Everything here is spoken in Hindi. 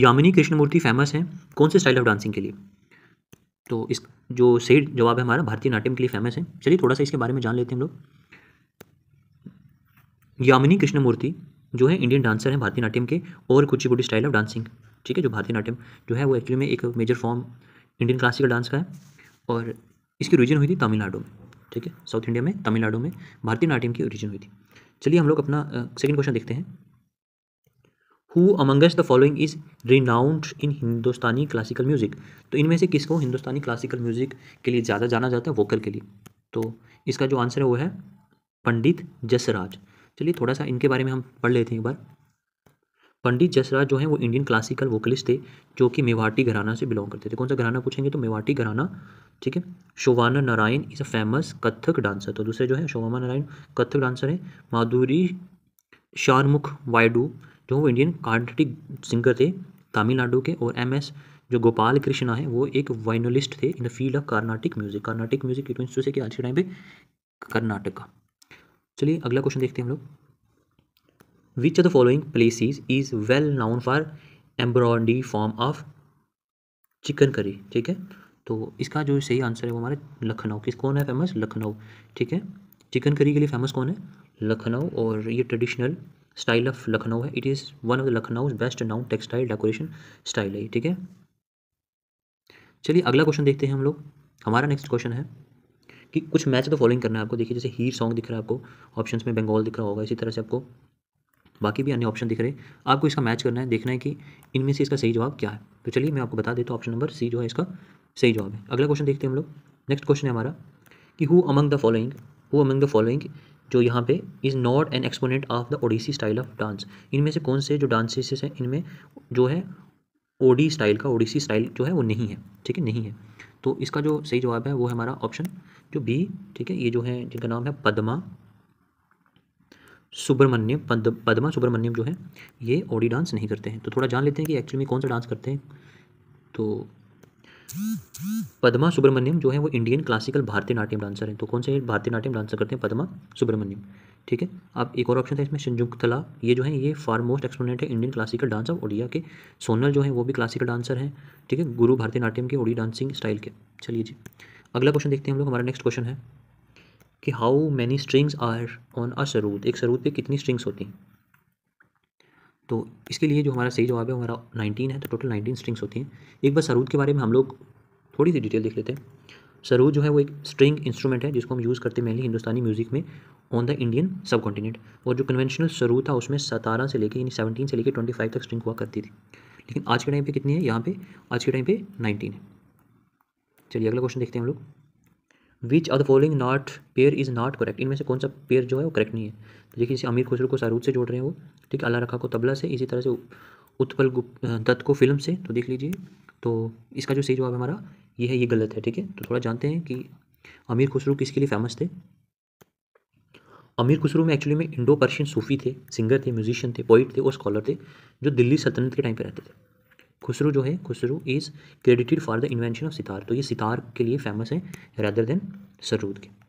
यामिनी कृष्णमूर्ति फेमस हैं कौन से स्टाइल ऑफ डांसिंग के लिए तो इस जो सही जवाब है हमारा भारतीय नाट्यम के लिए फेमस है चलिए थोड़ा सा इसके बारे में जान लेते हैं हम लोग यामिनी कृष्णमूर्ति जो है इंडियन डांसर हैं भारतीय नाट्यम के और कुचिपुड़ी स्टाइल ऑफ डांसिंग ठीक है जो भारतीय नाट्यम जो है वो एक्चुअली में एक major form Indian classical dance का है और इसकी ओरिजिन हुई थी तमिलनाडु में ठीक है साउथ इंडिया में तमिलनाडु में भारतीय नाट्यम की ओरिजिन हुई थी चलिए हम लोग अपना सेकेंड क्वेश्चन देखते हैं who amongst the following is renowned in Hindustani classical music तो इनमें से किसको हिंदुस्तानी क्लासिकल म्यूज़िक के लिए ज़्यादा जाना जाता है वोकल के लिए तो इसका जो आंसर है वो है पंडित जसराज चलिए थोड़ा सा इनके बारे में हम पढ़ लेते हैं एक बार पंडित जसराज जो है वो इंडियन क्लासिकल वोकलिस्ट थे जो कि मेवाटी घराना से बिलोंग करते थे कौन सा घराना पूछेंगे तो मेवाटी घराना ठीक है Shovana Narayan is a famous Kathak dancer तो दूसरे जो है शोवाना नारायण कथक डांसर है माधुरी शारमुख वायडू तो वो इंडियन कार्डिटिक सिंगर थे तमिलनाडु के और एम एस जो गोपाल कृष्णा है वो एक वाइनलिस्ट थे in the field of Carnatic music Carnatic music से कि आज के टाइम पे कर्नाटक का चलिए अगला क्वेश्चन देखते हैं हम लोग which are the following places is well known for embroidery form of chikankari ठीक है तो इसका जो सही आंसर है वो हमारा लखनऊ किस कौन है फेमस लखनऊ ठीक है चिकन करी के लिए फेमस कौन है लखनऊ और ये ट्रेडिशनल स्टाइल ऑफ लखनऊ है it is one of the Lucknow best known textile decoration style है ठीक है चलिए अगला क्वेश्चन देखते हैं हम लोग हमारा नेक्स्ट क्वेश्चन है कि कुछ मैच तो फॉलोइंग करना है आपको देखिए जैसे हीर सॉन्ग दिख रहा है आपको ऑप्शन में बंगाल दिख रहा होगा इसी तरह से आपको बाकी भी अन्य ऑप्शन दिख रहे हैं आपको इसका मैच करना है देखना है कि इनमें से इसका सही जवाब क्या है तो चलिए मैं आपको बता देता तो हूँ ऑप्शन नंबर सी जो है इसका सही जवाब है अगला क्वेश्चन देखते हैं हम लोग नेक्स्ट क्वेश्चन है हमारा कि who among the following who among the following जो यहाँ पे is not an exponent of the Odissi style of dance इनमें से कौन से जो डांसेस हैं इनमें जो है ओडी स्टाइल का ओडिसी स्टाइल जो है वो नहीं है ठीक है नहीं है तो इसका जो सही जवाब है वो है हमारा ऑप्शन जो बी ठीक है ये जो है जिनका नाम है पदमा सुब्रमण्यम पद, सुब्रमण्यम जो है ये ओडी डांस नहीं करते हैं तो थोड़ा जान लेते हैं कि एक्चुअली में कौन सा डांस करते हैं तो पद्मा सुब्रमण्यम जो है वो इंडियन क्लासिकल भारतीय नाट्यम डांसर हैं तो कौन से भारतीय नाट्यम डांसर करते हैं पद्मा सुब्रमण्यम ठीक है अब एक और ऑप्शन था इसमें संजुक्तला ये जो है ये फार मोस्ट एक्सपोनेंट है Indian classical dance of Odia के सोनल जो है वो भी क्लासिकल डांसर हैं ठीक है गुरु भारतीय नाट्यम के ओडी डांसिंग स्टाइल के चलिए जी अगला क्वेश्चन देखते हैं हम लोग हमारा नेक्स्ट क्वेश्चन है कि how many strings are on a sarod एक सरूद पे कितनी स्ट्रिंग्स होती हैं तो इसके लिए जो हमारा सही जवाब है हमारा नाइनटीन है तो टोटल नाइनटीन स्ट्रिंग्स होती हैं एक बार सरूद के बारे में हम लोग थोड़ी सी डिटेल देख लेते हैं सरूद जो है वो एक स्ट्रिंग इंस्ट्रूमेंट है जिसको हम यूज़ करते हैं मेनली हिंदुस्तानी म्यूज़िक में on the Indian subcontinent और जो कन्वेंशनल सरूद था उसमें सतारह से लेकर यानी सेवनटीन से लेकर ट्वेंटी फाइव तक स्ट्रिंग हुआ करती थी लेकिन आज के टाइम पे कितनी है यहाँ पे आज के टाइम पे नाइनटीन है चलिए अगला क्वेश्चन देखते हैं हम लोग which are the following not pair is not correct इनमें से कौन सा पेयर जो है वो करेक्ट नहीं है तो देखिए इसे अमीर खुसरो को सारूद से जोड़ रहे हैं वो ठीक है अला रखा को तबला से इसी तरह से उत्पल दत्त को फिल्म से तो देख लीजिए तो इसका जो सही जवाब हमारा ये है ये गलत है ठीक है तो थोड़ा जानते हैं कि अमीर खुसरू किसके लिए फेमस थे अमीर खुसरू में एक्चुअली में इंडो पर्शियन सूफी थे सिंगर थे म्यूजिशियन थे पोइट थे और स्कॉलर थे जो दिल्ली सल्तनत के टाइम पर रहते थे खुसरू जो है Khusro is credited for the invention of sitar तो ये सितार के लिए फेमस है रैदर देन सरूद के